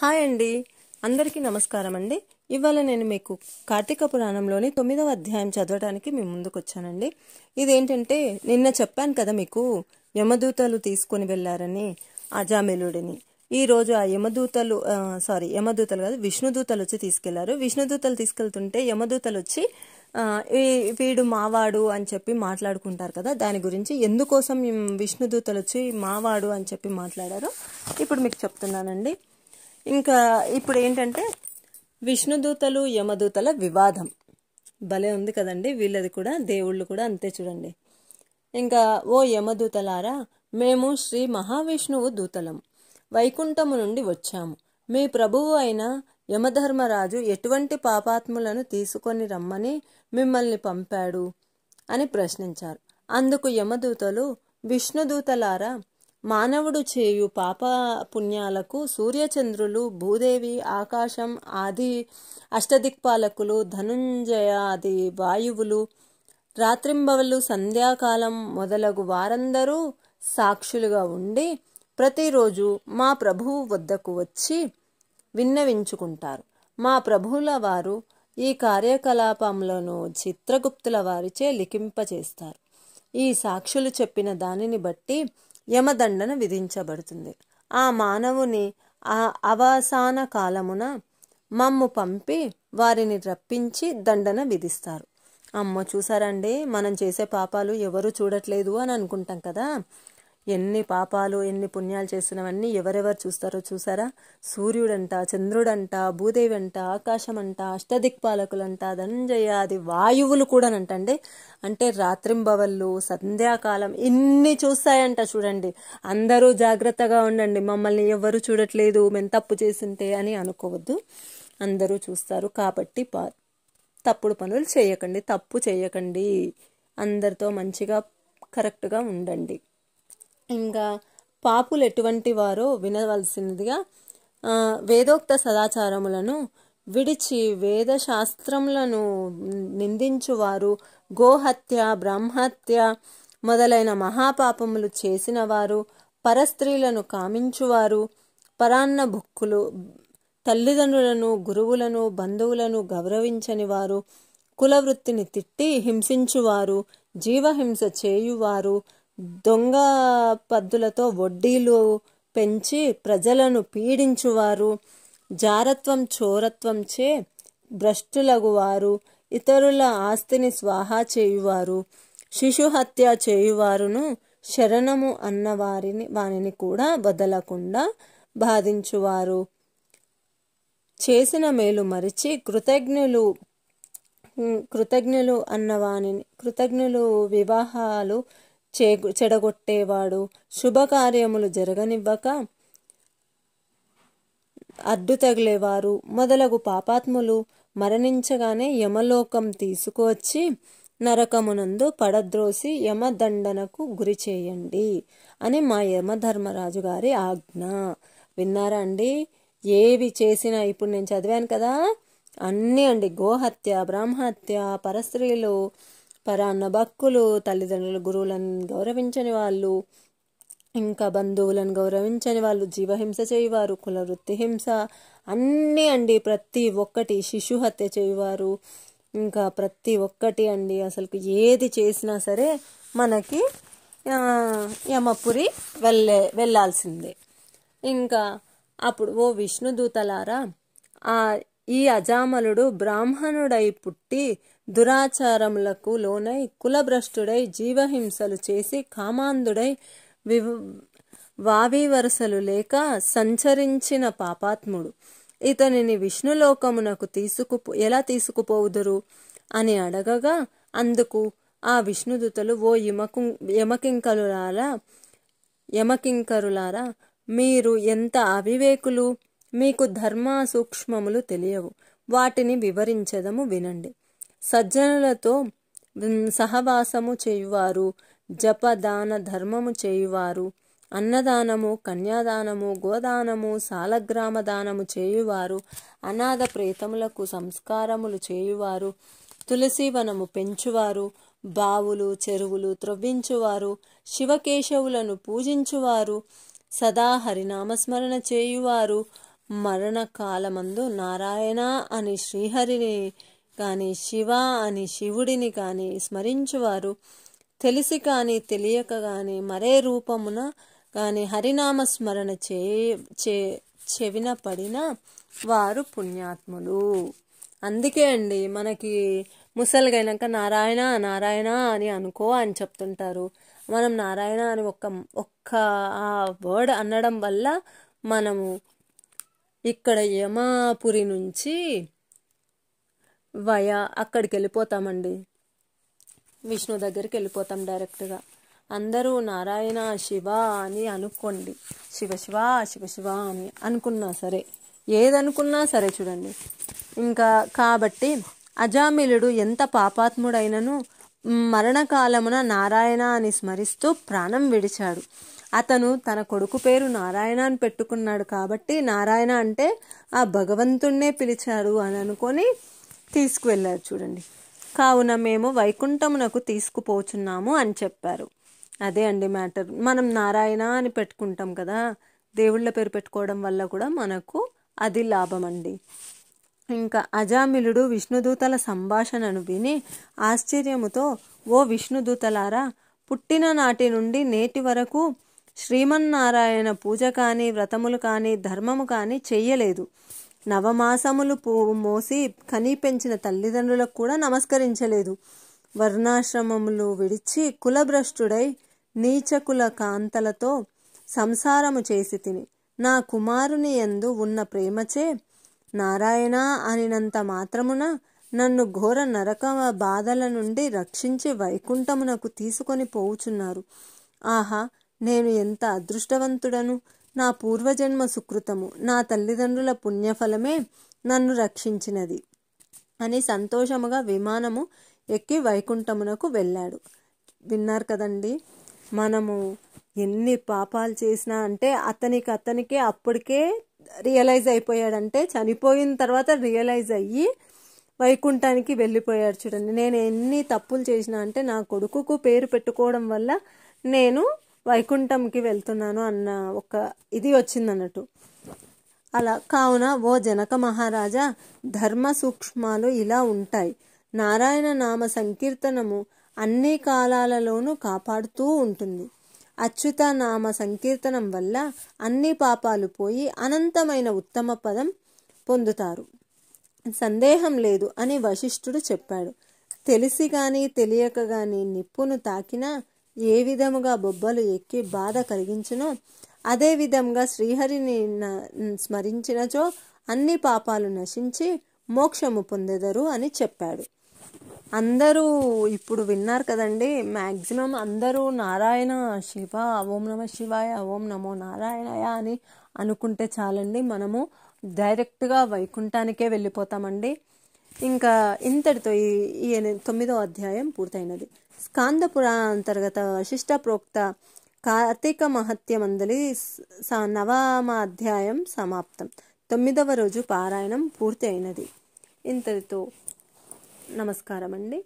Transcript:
hi అండి అందరికీ నమస్కారం అండి ఇవాళ నేను మీకు కార్తీక పురాణంలోని తొమ్మిదవ అధ్యాయం చదవడానికి మీ ముందుకు వచ్చానండి ఇదేంటంటే నిన్న చెప్పాను కదా మీకు యమదూతలు తీసుకొని వెళ్ళారని అజామిలుడిని ఈరోజు ఆ యమదూతలు సారీ యమదూతలు కాదు విష్ణుదూతలు వచ్చి తీసుకెళ్లారు విష్ణుదూతలు తీసుకెళ్తుంటే యమదూతలు వచ్చి వీడు మావాడు అని చెప్పి మాట్లాడుకుంటారు కదా దాని గురించి ఎందుకోసం విష్ణుదూతలు వచ్చి మావాడు అని చెప్పి మాట్లాడారు ఇప్పుడు మీకు చెప్తున్నానండి ఇంకా ఇప్పుడు ఏంటంటే విష్ణుదూతలు యమదూతల వివాదం భలే ఉంది కదండి వీళ్ళది కూడా దేవుళ్ళు కూడా అంతే చూడండి ఇంకా ఓ యమదూతలారా మేము శ్రీ మహావిష్ణువు దూతలం వైకుంఠము నుండి వచ్చాము మీ ప్రభువు అయిన యమధర్మరాజు ఎటువంటి పాపాత్ములను తీసుకొని రమ్మని మిమ్మల్ని పంపాడు అని ప్రశ్నించారు అందుకు యమదూతలు విష్ణుదూతలారా మానవుడు చేయు పాప పుణ్యాలకు సూర్యచంద్రులు భూదేవి ఆకాశం ఆది అష్టదిక్పాలకులు ధనుంజయాది వాయువులు రాత్రింబవలు సంధ్యాకాలం మొదలగు వారందరూ సాక్షులుగా ఉండి ప్రతిరోజు మా ప్రభువు వద్దకు వచ్చి విన్నవించుకుంటారు మా ప్రభువుల వారు ఈ కార్యకలాపంలోనూ చిత్రగుప్తుల వారిచే లిఖింపచేస్తారు ఈ సాక్షులు చెప్పిన దానిని బట్టి యమదండన విధించబడుతుంది ఆ మానవుని ఆ అవసాన కాలమున మమ్ము పంపి వారిని రప్పించి దండన విధిస్తారు అమ్మ చూసారండి మనం చేసే పాపాలు ఎవరు చూడట్లేదు అని అనుకుంటాం కదా ఎన్ని పాపాలు ఎన్ని పుణ్యాలు చేసినవన్నీ ఎవరెవరు చూస్తారో చూసారా సూర్యుడంట చంద్రుడంట భూదేవి అంట ఆకాశం అంట అష్టదిక్పాలకులంట ధనంజయ అది వాయువులు కూడా అండి అంటే రాత్రింబవళ్ళు సంధ్యాకాలం ఇన్ని చూస్తాయంట చూడండి అందరూ జాగ్రత్తగా ఉండండి మమ్మల్ని ఎవరు చూడట్లేదు మేము తప్పు చేసింటే అని అనుకోవద్దు అందరూ చూస్తారు కాబట్టి తప్పుడు పనులు చేయకండి తప్పు చేయకండి అందరితో మంచిగా కరెక్ట్గా ఉండండి ఇంకా పాపులు ఎటువంటి వారో వినవలసినదిగా వేదోక్త సదాచారములను విడిచి వేదశాస్త్రములను నిందించువారు గోహత్య బ్రహ్మహత్య మొదలైన మహాపాపములు చేసిన వారు పరస్త్రీలను కామించువారు పరాన్న భుక్కులు తల్లిదండ్రులను గురువులను బంధువులను గౌరవించని వారు కులవృత్తిని తిట్టి హింసించువారు జీవహింస చేయువారు దొంగ పద్ధులతో వడ్డీలు పెంచి ప్రజలను పీడించువారు జారత్వం చోరత్వం చే భ్రష్టులగువారు ఇతరుల ఆస్తిని స్వాహా చేయువారు శిశుహత్య చేయువారును శరణము అన్న వారిని వారిని కూడా వదలకుండా బాధించువారు చేసిన మేలు మరిచి కృతజ్ఞులు కృతజ్ఞులు అన్నవాని కృతజ్ఞులు వివాహాలు చే చెడగొట్టేవాడు శుభకార్యములు జరగనివ్వక అడ్డు తగిలేవారు మొదలగు పాపాత్ములు మరణించగానే యమలోకం తీసుకువచ్చి నరకమునందు పడద్రోసి యమదండనకు గురి చేయండి అని మా యమధర్మరాజు గారి ఆజ్ఞ విన్నారా అండి ఏవి చేసినా ఇప్పుడు నేను చదివాను కదా అన్నీ అండి గోహత్య బ్రహ్మహత్య పరస్త్రీలు పరాన్న భక్తులు తల్లిదండ్రులు గురువులను గౌరవించని వాళ్ళు ఇంకా బంధువులను గౌరవించని వాళ్ళు జీవహింస చేయవారు కుల వృత్తి హింస అన్నీ అండి ప్రతి ఒక్కటి శిశు హత్య చేయవారు ఇంకా ప్రతి ఒక్కటి అండి అసలు ఏది చేసినా సరే మనకి యమపురి వెళ్ళే వెళ్ళాల్సిందే ఇంకా అప్పుడు ఓ విష్ణుదూతలారా ఈ అజామలుడు బ్రాహ్మణుడై పుట్టి దురాచారములకు లోనై కులభ్రష్టుడై జీవహింసలు చేసి కామాంధుడై వి వావి వరసలు లేక సంచరించిన పాపాత్ముడు ఇతనిని విష్ణులోకమునకు తీసుకు ఎలా తీసుకుపోదురు అని అడగగా అందుకు ఆ విష్ణుదూతలు ఓ యమకు యమకింకరులారా యమకింకరులారా మీరు ఎంత అవివేకులు మీకు ధర్మ సూక్ష్మములు తెలియవు వాటిని వివరించదము వినండి సజ్జనులతో సహవాసము చేయువారు జపదాన ధర్మము చేయువారు అన్నదానము కన్యాదానము గోదానము సాలగ్రామ దానము చేయువారు అనాథ ప్రేతములకు సంస్కారములు చేయువారు వనము పెంచువారు బావులు చెరువులు త్రవ్వించువారు శివకేశవులను పూజించువారు సదా హరినామస్మరణ చేయువారు మరణకాలమందు నారాయణ అని శ్రీహరిని కానీ శివ అని శివుడిని కానీ స్మరించువారు తెలిసి కానీ తెలియక కానీ మరే రూపమున కానీ హరినామ స్మరణ చే చే చెవిన పడిన వారు పుణ్యాత్ములు అందుకే అండి మనకి ముసలిగైనాక నారాయణ నారాయణ అని అనుకో అని చెప్తుంటారు మనం నారాయణ అని ఒక్క ఒక్క ఆ వర్డ్ అనడం వల్ల మనము ఇక్కడ యమాపురి నుంచి వయా అక్కడికి వెళ్ళిపోతామండి విష్ణు దగ్గరికి వెళ్ళిపోతాం డైరెక్ట్గా అందరూ నారాయణ శివ అని అనుకోండి శివ శివ శివ శివ అని అనుకున్నా సరే ఏదనుకున్నా సరే చూడండి ఇంకా కాబట్టి అజామిలుడు ఎంత పాపాత్ముడైనను మరణకాలమున నారాయణ అని స్మరిస్తూ ప్రాణం విడిచాడు అతను తన కొడుకు పేరు నారాయణ అని పెట్టుకున్నాడు కాబట్టి నారాయణ అంటే ఆ భగవంతుణ్ణే పిలిచారు అని అనుకొని తీసుకువెళ్ళారు చూడండి కావున మేము వైకుంఠమునకు తీసుకుపోచున్నాము అని చెప్పారు అదే అండి మ్యాటర్ మనం నారాయణ అని పెట్టుకుంటాం కదా దేవుళ్ళ పేరు పెట్టుకోవడం వల్ల కూడా మనకు అది లాభం అండి ఇంకా అజామిలుడు విష్ణుదూతల సంభాషణను విని ఆశ్చర్యముతో ఓ విష్ణుదూతలారా పుట్టిన నాటి నుండి నేటి వరకు శ్రీమన్నారాయణ పూజ కానీ వ్రతములు కానీ ధర్మము కానీ చెయ్యలేదు నవమాసములు పూ మోసి కనిపెంచిన తల్లిదండ్రులకు కూడా నమస్కరించలేదు వర్ణాశ్రమములు విడిచి కులభ్రష్టుడై నీచకుల కాంతలతో సంసారము చేసి తిని నా కుమారుని ఎందు ఉన్న ప్రేమచే నారాయణ అనినంత మాత్రమున నన్ను ఘోర నరక బాధల నుండి రక్షించి వైకుంఠమునకు తీసుకొని పోవుచున్నారు ఆహా నేను ఎంత అదృష్టవంతుడను నా పూర్వజన్మ సుకృతము నా తల్లిదండ్రుల పుణ్యఫలమే నన్ను రక్షించినది అని సంతోషముగా విమానము ఎక్కి వైకుంఠమునకు వెళ్ళాడు విన్నారు కదండి మనము ఎన్ని పాపాలు చేసినా అంటే అతనికి అతనికే అప్పటికే రియలైజ్ అయిపోయాడంటే చనిపోయిన తర్వాత రియలైజ్ అయ్యి వైకుంఠానికి వెళ్ళిపోయాడు చూడండి నేను ఎన్ని తప్పులు చేసినా అంటే నా కొడుకుకు పేరు పెట్టుకోవడం వల్ల నేను వైకుంఠంకి వెళ్తున్నాను అన్న ఒక ఇది వచ్చింది అన్నట్టు అలా కావున ఓ జనక మహారాజా ధర్మ సూక్ష్మాలు ఇలా ఉంటాయి నారాయణ నామ సంకీర్తనము అన్ని కాలాలలోనూ కాపాడుతూ ఉంటుంది అచ్యుత నామ సంకీర్తనం వల్ల అన్ని పాపాలు పోయి అనంతమైన ఉత్తమ పదం పొందుతారు సందేహం లేదు అని వశిష్ఠుడు చెప్పాడు తెలిసి కానీ తెలియక కానీ నిప్పును తాకినా ఏ విధముగా బొబ్బలు ఎక్కి బాధ కలిగించునో అదే విధంగా శ్రీహరిని స్మరించినచో అన్ని పాపాలు నశించి మోక్షము పొందెదరు అని చెప్పాడు అందరూ ఇప్పుడు విన్నారు కదండి మ్యాక్సిమం అందరూ నారాయణ శివ ఓం నమ శివాయ ఓం నమో నారాయణయ అని అనుకుంటే చాలండి మనము డైరెక్ట్గా వైకుంఠానికే వెళ్ళిపోతామండి ఇంకా ఇంతటితో ఈ తొమ్మిదో అధ్యాయం పూర్తయినది స్కాంద పురాణ అంతర్గత వశిష్ట ప్రోక్త కార్తీక మహత్య మందలి నవమ అధ్యాయం సమాప్తం తొమ్మిదవ రోజు పారాయణం పూర్తి అయినది ఇంతటితో నమస్కారం అండి